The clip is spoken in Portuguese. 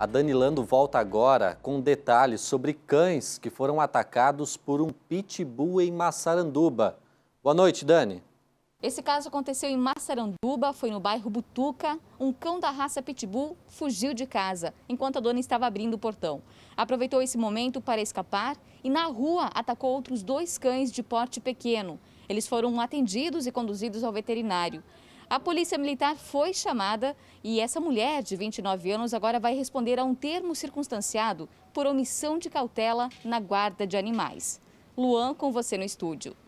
A Dani Lando volta agora com detalhes sobre cães que foram atacados por um pitbull em Massaranduba. Boa noite, Dani. Esse caso aconteceu em Massaranduba, foi no bairro Butuca. Um cão da raça pitbull fugiu de casa enquanto a dona estava abrindo o portão. Aproveitou esse momento para escapar e na rua atacou outros dois cães de porte pequeno. Eles foram atendidos e conduzidos ao veterinário. A polícia militar foi chamada e essa mulher de 29 anos agora vai responder a um termo circunstanciado por omissão de cautela na guarda de animais. Luan, com você no estúdio.